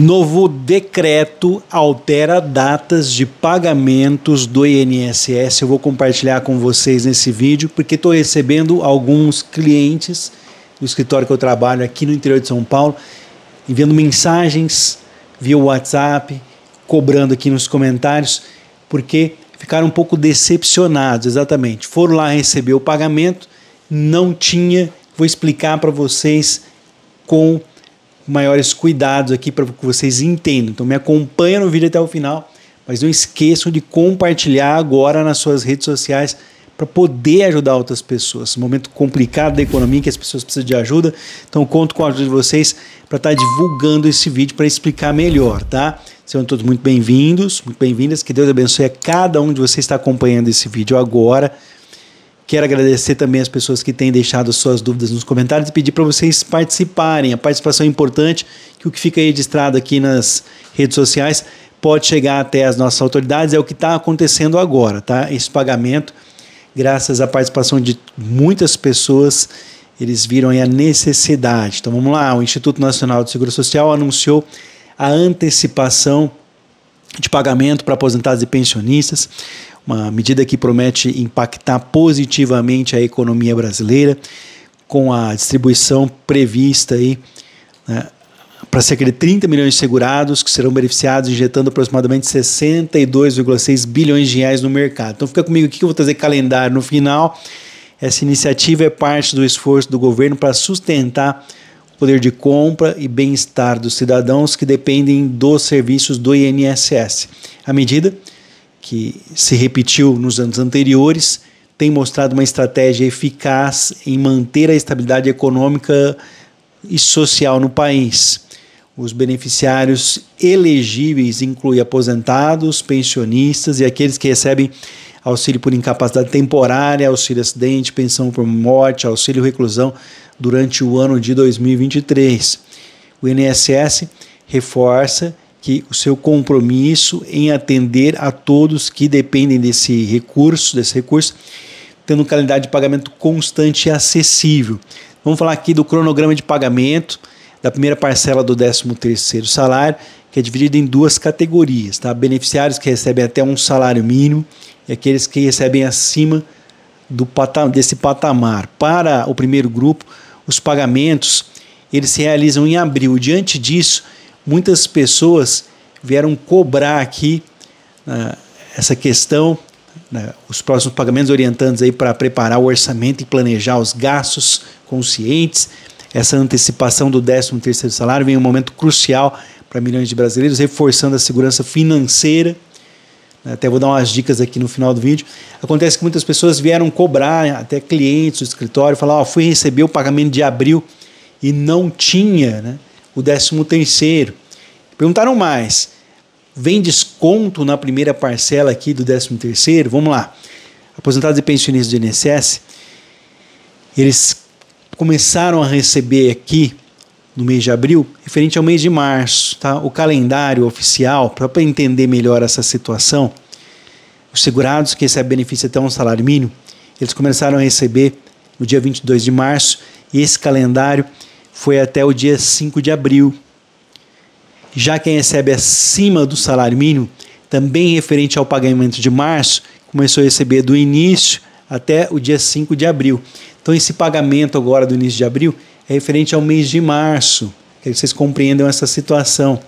Novo decreto altera datas de pagamentos do INSS. Eu vou compartilhar com vocês nesse vídeo porque estou recebendo alguns clientes do escritório que eu trabalho aqui no interior de São Paulo enviando mensagens via WhatsApp, cobrando aqui nos comentários, porque ficaram um pouco decepcionados, exatamente. Foram lá receber o pagamento, não tinha. Vou explicar para vocês com maiores cuidados aqui para que vocês entendam. Então me acompanha no vídeo até o final, mas não esqueçam de compartilhar agora nas suas redes sociais para poder ajudar outras pessoas. momento complicado da economia que as pessoas precisam de ajuda, então conto com a ajuda de vocês para estar tá divulgando esse vídeo para explicar melhor, tá? Sejam todos muito bem-vindos, muito bem-vindas, que Deus abençoe a cada um de vocês que está acompanhando esse vídeo agora. Quero agradecer também as pessoas que têm deixado suas dúvidas nos comentários e pedir para vocês participarem. A participação é importante, que o que fica registrado aqui nas redes sociais pode chegar até as nossas autoridades, é o que está acontecendo agora, tá? Esse pagamento, graças à participação de muitas pessoas, eles viram a necessidade. Então vamos lá, o Instituto Nacional de Seguro Social anunciou a antecipação de pagamento para aposentados e pensionistas uma medida que promete impactar positivamente a economia brasileira, com a distribuição prevista aí, né, para cerca de 30 milhões de segurados que serão beneficiados, injetando aproximadamente 62,6 bilhões de reais no mercado. Então fica comigo aqui que eu vou trazer calendário no final. Essa iniciativa é parte do esforço do governo para sustentar o poder de compra e bem-estar dos cidadãos que dependem dos serviços do INSS. A medida que se repetiu nos anos anteriores, tem mostrado uma estratégia eficaz em manter a estabilidade econômica e social no país. Os beneficiários elegíveis incluem aposentados, pensionistas e aqueles que recebem auxílio por incapacidade temporária, auxílio acidente, pensão por morte, auxílio reclusão durante o ano de 2023. O INSS reforça que o seu compromisso em atender a todos que dependem desse recurso, desse recurso, tendo qualidade de pagamento constante e acessível. Vamos falar aqui do cronograma de pagamento da primeira parcela do 13º salário, que é dividido em duas categorias, tá? Beneficiários que recebem até um salário mínimo e aqueles que recebem acima do desse patamar. Para o primeiro grupo, os pagamentos eles se realizam em abril. Diante disso, muitas pessoas vieram cobrar aqui ah, essa questão, né, os próximos pagamentos orientantes aí para preparar o orçamento e planejar os gastos conscientes. Essa antecipação do 13 terceiro salário vem um momento crucial para milhões de brasileiros, reforçando a segurança financeira. Até vou dar umas dicas aqui no final do vídeo. Acontece que muitas pessoas vieram cobrar, até clientes do escritório, falar: oh, fui receber o pagamento de abril e não tinha, né? o décimo terceiro. Perguntaram mais, vem desconto na primeira parcela aqui do décimo terceiro? Vamos lá. Aposentados e pensionistas do INSS, eles começaram a receber aqui no mês de abril, referente ao mês de março, tá? O calendário oficial, para entender melhor essa situação, os segurados que recebem benefício até um salário mínimo, eles começaram a receber no dia 22 de março, e esse calendário foi até o dia 5 de abril. Já quem recebe acima do salário mínimo, também referente ao pagamento de março, começou a receber do início até o dia 5 de abril. Então, esse pagamento agora do início de abril é referente ao mês de março. Quero que vocês compreendam essa situação.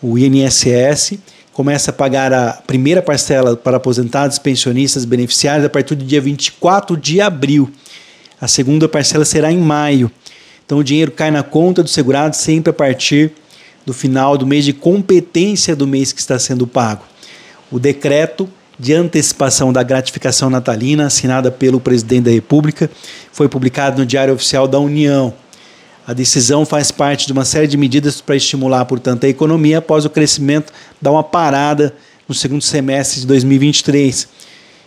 O INSS começa a pagar a primeira parcela para aposentados, pensionistas, beneficiários a partir do dia 24 de abril. A segunda parcela será em maio. Então o dinheiro cai na conta do segurado sempre a partir do final do mês de competência do mês que está sendo pago. O decreto de antecipação da gratificação natalina, assinada pelo presidente da República, foi publicado no Diário Oficial da União. A decisão faz parte de uma série de medidas para estimular, portanto, a economia após o crescimento dar uma parada no segundo semestre de 2023.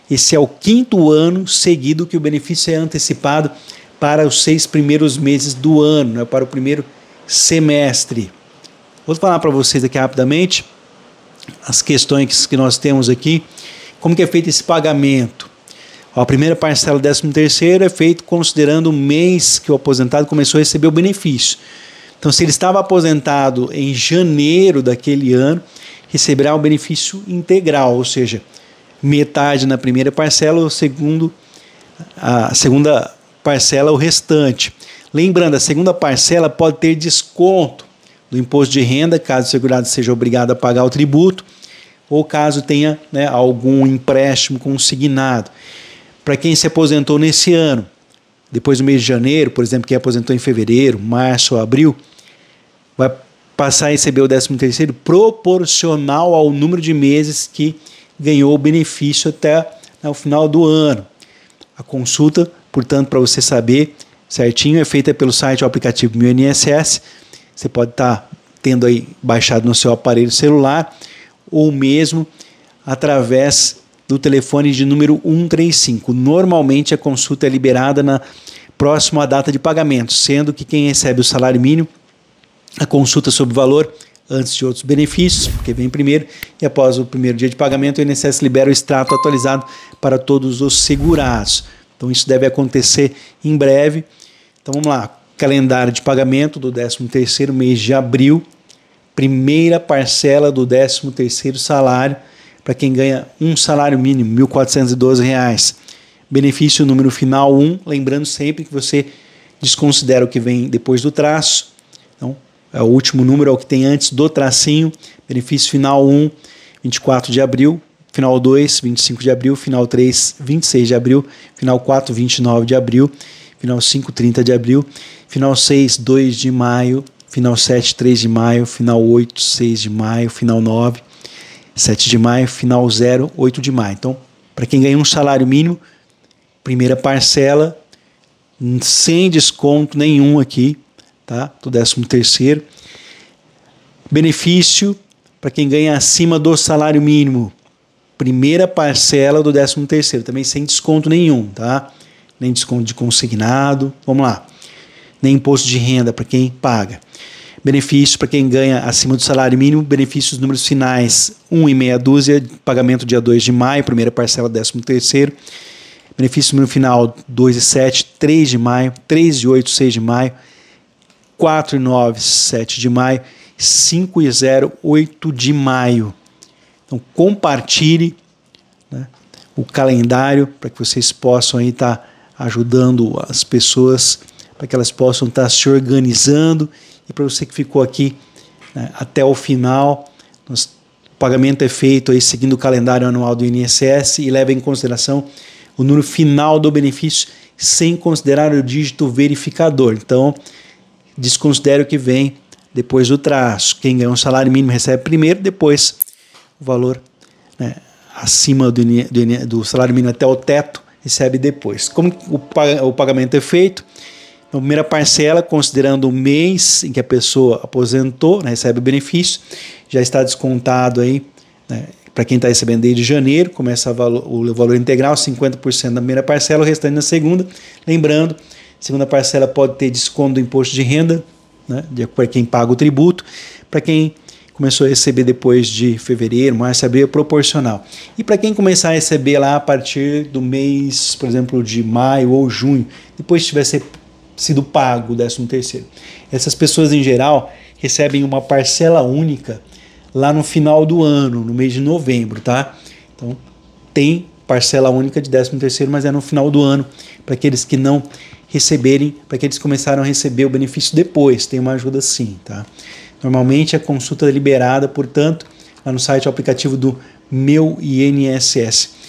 Esse é o quinto ano seguido que o benefício é antecipado para os seis primeiros meses do ano, né, para o primeiro semestre. Vou falar para vocês aqui rapidamente as questões que nós temos aqui, como que é feito esse pagamento. Ó, a primeira parcela, 13 terceiro, é feito considerando o mês que o aposentado começou a receber o benefício. Então, se ele estava aposentado em janeiro daquele ano, receberá o benefício integral, ou seja, metade na primeira parcela, o segundo, a segunda parcela o restante. Lembrando, a segunda parcela pode ter desconto do imposto de renda, caso o segurado seja obrigado a pagar o tributo, ou caso tenha né, algum empréstimo consignado. Para quem se aposentou nesse ano, depois do mês de janeiro, por exemplo, quem aposentou em fevereiro, março, abril, vai passar a receber o 13 terceiro proporcional ao número de meses que ganhou o benefício até né, o final do ano. A consulta Portanto, para você saber certinho, é feita pelo site ou aplicativo Meu INSS. Você pode estar tá tendo aí baixado no seu aparelho celular ou mesmo através do telefone de número 135. Normalmente a consulta é liberada na próxima data de pagamento, sendo que quem recebe o salário mínimo, a consulta sobre o valor antes de outros benefícios, porque vem primeiro, e após o primeiro dia de pagamento, o INSS libera o extrato atualizado para todos os segurados. Então isso deve acontecer em breve. Então vamos lá, calendário de pagamento do 13º mês de abril, primeira parcela do 13º salário para quem ganha um salário mínimo, R$ 1.412. Benefício número final 1, lembrando sempre que você desconsidera o que vem depois do traço. Então, é o último número é o que tem antes do tracinho. Benefício final 1, 24 de abril, final 2, 25 de abril, final 3, 26 de abril, final 4, 29 de abril, final 5, 30 de abril, final 6, 2 de maio, final 7, 3 de maio, final 8, 6 de maio, final 9, 7 de maio, final 0, 8 de maio. Então, para quem ganha um salário mínimo, primeira parcela, sem desconto nenhum aqui, tá? Do 13 terceiro. Benefício para quem ganha acima do salário mínimo, primeira parcela do 13 terceiro, também sem desconto nenhum, tá? Nem desconto de consignado, vamos lá. Nem imposto de renda para quem paga. Benefícios para quem ganha acima do salário mínimo, benefícios números finais 1 e meia dúzia, pagamento dia 2 de maio, primeira parcela, 13 terceiro. Benefício número final 2 e 7, 3 de maio, 3 e 8, 6 de maio, 4 e 9, 7 de maio, 5 e 0, 8 de maio. Então compartilhe né, o calendário para que vocês possam aí estar tá ajudando as pessoas, para que elas possam estar tá se organizando. E para você que ficou aqui né, até o final, nós, o pagamento é feito aí seguindo o calendário anual do INSS e leva em consideração o número final do benefício sem considerar o dígito verificador. Então, desconsidere o que vem depois do traço. Quem ganha um salário mínimo recebe primeiro, depois o valor né, acima do, do, do, salário mínimo até o teto, recebe depois. Como o, o pagamento é feito? Na então, primeira parcela, considerando o mês em que a pessoa aposentou, né, recebe o benefício, já está descontado aí, né, para quem está recebendo desde janeiro, começa valor, o valor integral, 50% da primeira parcela, o restante na segunda. Lembrando, segunda parcela pode ter desconto do imposto de renda, né, para quem paga o tributo. Para quem começou a receber depois de fevereiro, março, abril, é proporcional. E para quem começar a receber lá a partir do mês, por exemplo, de maio ou junho, depois tivesse sido pago o 13 terceiro. Essas pessoas em geral recebem uma parcela única lá no final do ano, no mês de novembro, tá? Então, tem parcela única de 13 terceiro, mas é no final do ano, para aqueles que não receberem, para aqueles que começaram a receber o benefício depois, tem uma ajuda sim, tá? Normalmente a é consulta é liberada, portanto, lá no site o aplicativo do Meu INSS.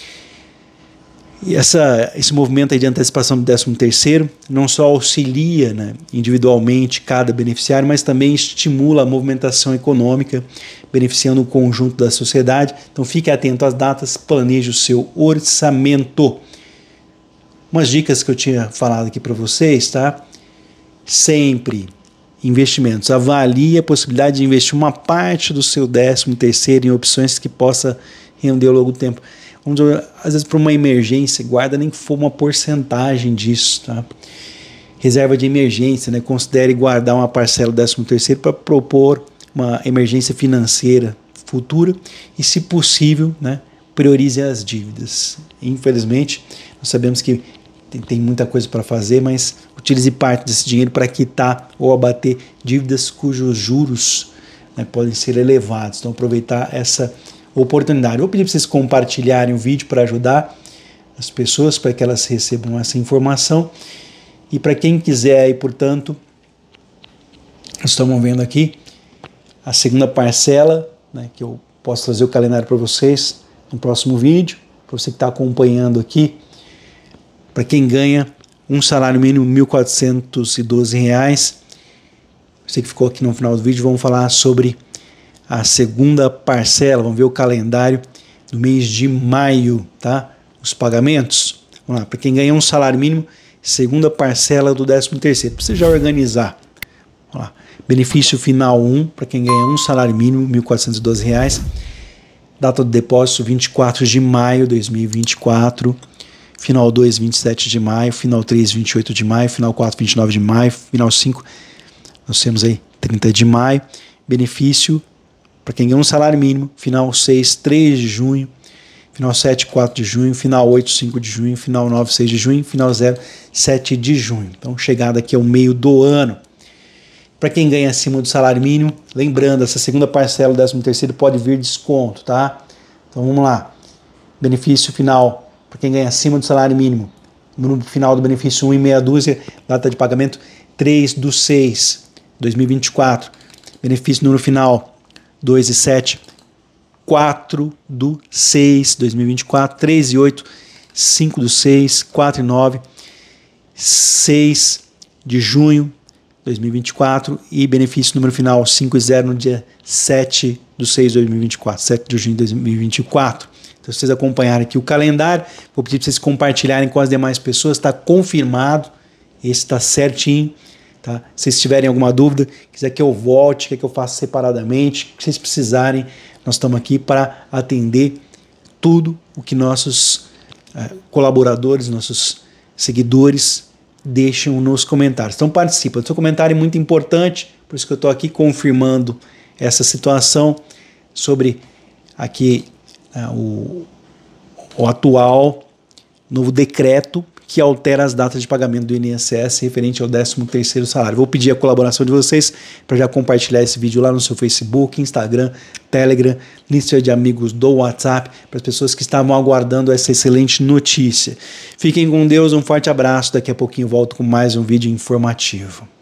E essa, esse movimento de antecipação do 13º não só auxilia né, individualmente cada beneficiário, mas também estimula a movimentação econômica, beneficiando o conjunto da sociedade. Então fique atento às datas, planeje o seu orçamento. Umas dicas que eu tinha falado aqui para vocês, tá? Sempre investimentos. Avalie a possibilidade de investir uma parte do seu décimo terceiro em opções que possa render ao longo do tempo. Vamos dizer, às vezes, para uma emergência, guarda nem que for uma porcentagem disso. Tá? Reserva de emergência, né? considere guardar uma parcela do décimo terceiro para propor uma emergência financeira futura e, se possível, né, priorize as dívidas. Infelizmente, nós sabemos que tem, tem muita coisa para fazer, mas utilize parte desse dinheiro para quitar ou abater dívidas cujos juros né, podem ser elevados. Então, aproveitar essa oportunidade. Vou pedir para vocês compartilharem o vídeo para ajudar as pessoas para que elas recebam essa informação. E para quem quiser aí, portanto, estamos vendo aqui a segunda parcela, né, que eu posso trazer o calendário para vocês no próximo vídeo, para você que está acompanhando aqui para quem ganha um salário mínimo R$ 1.412. Você que ficou aqui no final do vídeo, vamos falar sobre a segunda parcela, vamos ver o calendário do mês de maio, tá? Os pagamentos. Vamos lá, para quem ganha um salário mínimo, segunda parcela do 13º, para você já organizar. Vamos lá. Benefício final 1, para quem ganha um salário mínimo, R$ 1.412. Data do depósito, 24 de maio de 2024 final 2, 27 de maio, final 3, 28 de maio, final 4, 29 de maio, final 5, nós temos aí 30 de maio. Benefício para quem ganha um salário mínimo, final 6, 3 de junho, final 7, 4 de junho, final 8, 5 de junho, final 9, 6 de junho, final 0, 7 de junho. Então, chegada aqui ao meio do ano. Para quem ganha acima do salário mínimo, lembrando, essa segunda parcela do 13 terceiro pode vir desconto, tá? Então, vamos lá. Benefício final para quem ganha acima do salário mínimo. No final do benefício 1 e meia dúzia, data de pagamento 3 do 6, 2024. Benefício número final 2 e 7, 4 do 6, 2024. 3 e 8, 5 do 6, 4 e 9, 6 de junho 2024 e benefício número final 5 e 0 no dia 7 do 6 2024, 7 de junho de 2024. Então, vocês acompanharem aqui o calendário. Vou pedir para vocês compartilharem com as demais pessoas. Está confirmado. Esse está certinho. Tá? Se vocês tiverem alguma dúvida, quiser que eu volte, quer que eu faça separadamente, o que vocês precisarem, nós estamos aqui para atender tudo o que nossos eh, colaboradores, nossos seguidores deixam nos comentários. Então participa, o seu comentário é muito importante, por isso que eu estou aqui confirmando essa situação sobre aqui né, o, o atual novo decreto que altera as datas de pagamento do INSS referente ao 13º salário. Vou pedir a colaboração de vocês para já compartilhar esse vídeo lá no seu Facebook, Instagram, Telegram, lista de amigos do WhatsApp, para as pessoas que estavam aguardando essa excelente notícia. Fiquem com Deus, um forte abraço, daqui a pouquinho volto com mais um vídeo informativo.